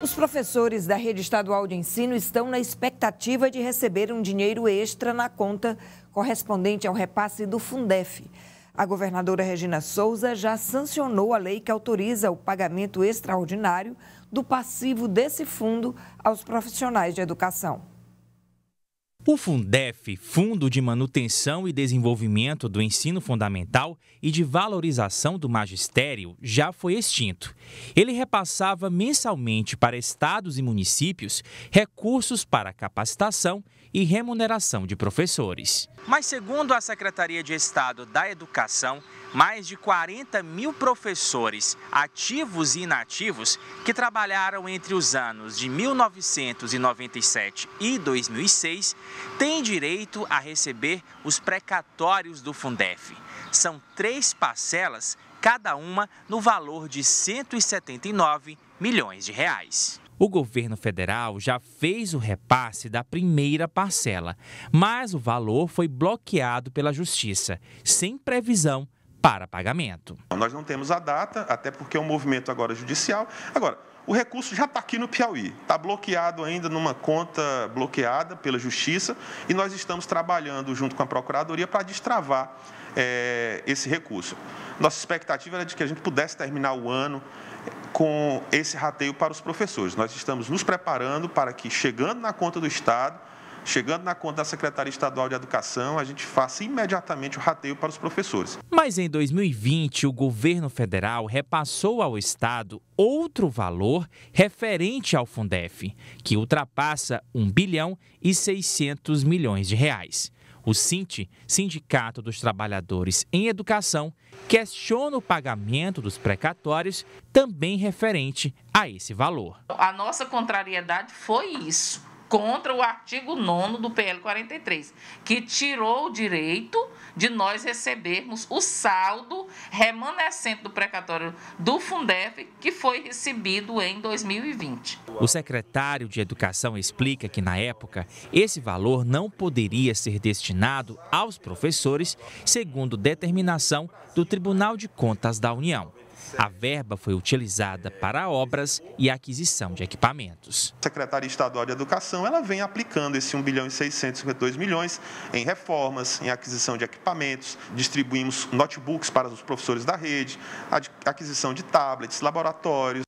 Os professores da rede estadual de ensino estão na expectativa de receber um dinheiro extra na conta correspondente ao repasse do Fundef. A governadora Regina Souza já sancionou a lei que autoriza o pagamento extraordinário do passivo desse fundo aos profissionais de educação. O Fundef, Fundo de Manutenção e Desenvolvimento do Ensino Fundamental e de Valorização do Magistério, já foi extinto. Ele repassava mensalmente para estados e municípios recursos para capacitação e remuneração de professores. Mas, segundo a Secretaria de Estado da Educação, mais de 40 mil professores, ativos e inativos, que trabalharam entre os anos de 1997 e 2006, tem direito a receber os precatórios do Fundef. São três parcelas, cada uma no valor de 179 milhões de reais. O governo federal já fez o repasse da primeira parcela, mas o valor foi bloqueado pela Justiça, sem previsão para pagamento. Então, nós não temos a data, até porque é um movimento agora judicial. Agora, o recurso já está aqui no Piauí, está bloqueado ainda numa conta bloqueada pela Justiça e nós estamos trabalhando junto com a Procuradoria para destravar é, esse recurso. Nossa expectativa era de que a gente pudesse terminar o ano eh, com esse rateio para os professores. Nós estamos nos preparando para que, chegando na conta do Estado, Chegando na conta da Secretaria Estadual de Educação, a gente faça imediatamente o rateio para os professores. Mas em 2020, o governo federal repassou ao Estado outro valor referente ao Fundef, que ultrapassa 1 bilhão e 600 milhões de reais. O Cinte, Sindicato dos Trabalhadores em Educação, questiona o pagamento dos precatórios também referente a esse valor. A nossa contrariedade foi isso contra o artigo 9 do PL 43, que tirou o direito de nós recebermos o saldo remanescente do precatório do Fundef, que foi recebido em 2020. O secretário de Educação explica que, na época, esse valor não poderia ser destinado aos professores, segundo determinação do Tribunal de Contas da União. A verba foi utilizada para obras e aquisição de equipamentos. A Secretaria Estadual de Educação ela vem aplicando esse 1 bilhão e 652 milhões em reformas, em aquisição de equipamentos, distribuímos notebooks para os professores da rede, aquisição de tablets, laboratórios.